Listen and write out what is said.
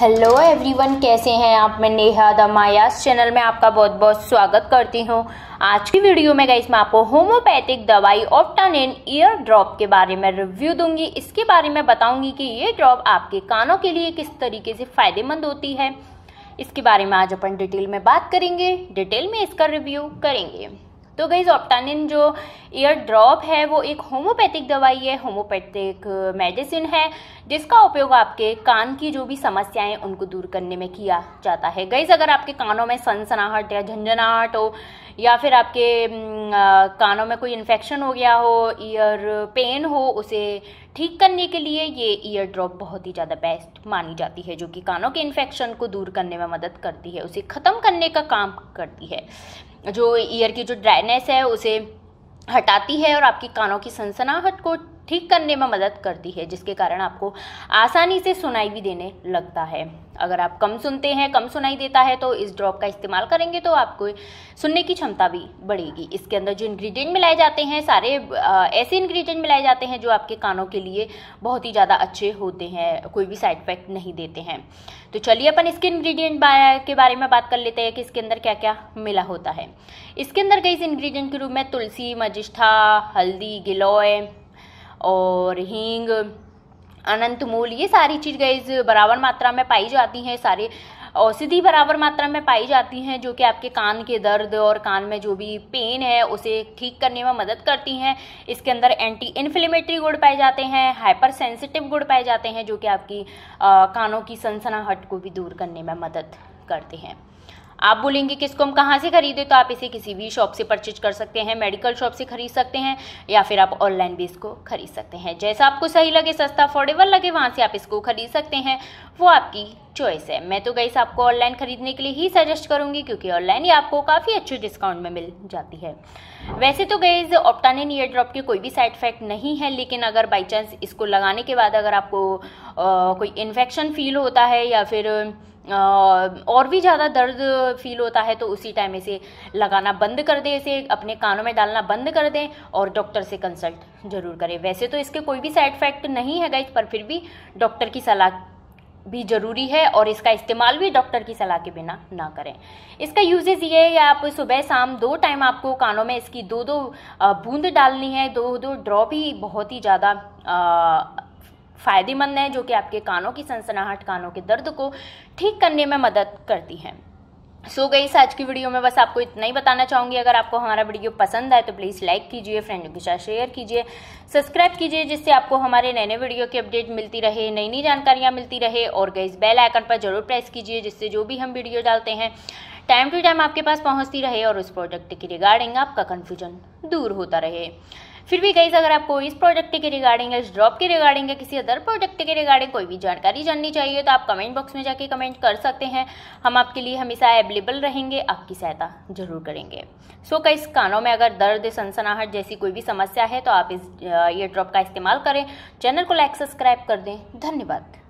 hello everyone कैसे हैं आप मैं नेहा द मायास चैनल में आपका बहुत बहुत स्वागत करती हूं आज की वीडियो में गई मैं आपको होम्योपैथिक दवाई ऑप्टानेन ईयर ड्रॉप के बारे में रिव्यू दूंगी इसके बारे में बताऊंगी कि ये ड्रॉप आपके कानों के लिए किस तरीके से फ़ायदेमंद होती है इसके बारे में आज अपन डिटेल में बात करेंगे डिटेल में इसका रिव्यू करेंगे तो गई ऑप्टानिन जो ईयर ड्रॉप है वो एक होम्योपैथिक दवाई है होम्योपैथिक मेडिसिन uh, है जिसका उपयोग आपके कान की जो भी समस्याएं उनको दूर करने में किया जाता है गईज अगर आपके कानों में सनसनाहट या झंझनाहट हो या फिर आपके mm, uh, कानों में कोई इन्फेक्शन हो गया हो ईयर पेन हो उसे ठीक करने के लिए ये ईयर ड्रॉप बहुत ही ज़्यादा बेस्ट मानी जाती है जो कि कानों के इन्फेक्शन को दूर करने में मदद करती है उसे ख़त्म करने का काम करती है जो ईयर की जो ड्राइनेस है उसे हटाती है और आपकी कानों की सनसनाहट को ठीक करने में मदद करती है जिसके कारण आपको आसानी से सुनाई भी देने लगता है अगर आप कम सुनते हैं कम सुनाई देता है तो इस ड्रॉप का इस्तेमाल करेंगे तो आपको सुनने की क्षमता भी बढ़ेगी इसके अंदर जो इंग्रेडिएंट मिलाए जाते हैं सारे ऐसे इंग्रेडिएंट मिलाए जाते हैं जो आपके कानों के लिए बहुत ही ज़्यादा अच्छे होते हैं कोई भी साइड इफेक्ट नहीं देते हैं तो चलिए अपन इसके इंग्रेडिएंट के बारे में बात कर लेते हैं कि इसके अंदर क्या क्या मिला होता है इसके अंदर कई इंग्रेडिएंट के रूप में तुलसी मजिष्ठा हल्दी गिलोय और हींग अनंत मूल ये सारी चीज़ गई बराबर मात्रा में पाई जाती हैं सारे औषधि बराबर मात्रा में पाई जाती हैं जो कि आपके कान के दर्द और कान में जो भी पेन है उसे ठीक करने में मदद करती हैं इसके अंदर एंटी इन्फ्लेमेटरी गुड़ पाए जाते हैं हाइपर सेंसिटिव गुड़ पाए जाते हैं जो कि आपकी आ, कानों की सनसनाहट को भी दूर करने में मदद करते हैं आप बोलेंगे कि इसको हम कहाँ से खरीदे तो आप इसे किसी भी शॉप से परचेज कर सकते हैं मेडिकल शॉप से खरीद सकते हैं या फिर आप ऑनलाइन भी इसको खरीद सकते हैं जैसा आपको सही लगे सस्ता अफोर्डेबल लगे वहाँ से आप इसको खरीद सकते हैं वो आपकी चॉइस है मैं तो गई आपको ऑनलाइन खरीदने के लिए ही सजेस्ट करूंगी क्योंकि ऑनलाइन ही आपको काफ़ी अच्छे डिस्काउंट में मिल जाती है वैसे तो गैस ऑप्टानिन ईयर ड्रॉप के कोई भी साइड इफेक्ट नहीं है लेकिन अगर बाई चांस इसको लगाने के बाद अगर आपको आ, कोई इन्फेक्शन फील होता है या फिर और भी ज़्यादा दर्द फील होता है तो उसी टाइम इसे लगाना बंद कर दें इसे अपने कानों में डालना बंद कर दें और डॉक्टर से कंसल्ट ज़रूर करें वैसे तो इसके कोई भी साइड इफ़ेक्ट नहीं है गाइज पर फिर भी डॉक्टर की सलाह भी ज़रूरी है और इसका इस्तेमाल भी डॉक्टर की सलाह के बिना ना करें इसका यूजेज ये है कि आप सुबह शाम दो टाइम आपको कानों में इसकी दो दो बूंद डालनी है दो दो ड्रॉप ही बहुत ही ज़्यादा फ़ायदेमंद हैं जो कि आपके कानों की सनसनाहट कानों के दर्द को ठीक करने में मदद करती हैं सो so गई आज की वीडियो में बस आपको इतना ही बताना चाहूंगी अगर आपको हमारा वीडियो पसंद आए तो प्लीज़ लाइक कीजिए फ्रेंडों के साथ शेयर कीजिए सब्सक्राइब कीजिए जिससे आपको हमारे नए नए वीडियो की अपडेट मिलती रहे नई नई जानकारियां मिलती रहे और गई बेल आइकन पर जरूर प्रेस कीजिए जिससे जो भी हम वीडियो डालते हैं टाइम टू टाइम आपके पास पहुँचती रहे और उस प्रोडक्ट की रिगार्डिंग आपका कन्फ्यूजन दूर होता रहे फिर भी गाइज अगर आपको इस प्रोजेक्ट के रिगार्डिंग इस ड्रॉप के रिगार्डिंग या किसी अदर प्रोजेक्ट के रिगार्डिंग कोई भी जानकारी जाननी चाहिए तो आप कमेंट बॉक्स में जाके कमेंट कर सकते हैं हम आपके लिए हमेशा अवेलेबल रहेंगे आपकी सहायता जरूर करेंगे सो कई कानों में अगर दर्द सनसनाहट जैसी कोई भी समस्या है तो आप इस ईयर ड्रॉप का इस्तेमाल करें चैनल को लाइक सब्सक्राइब कर दें धन्यवाद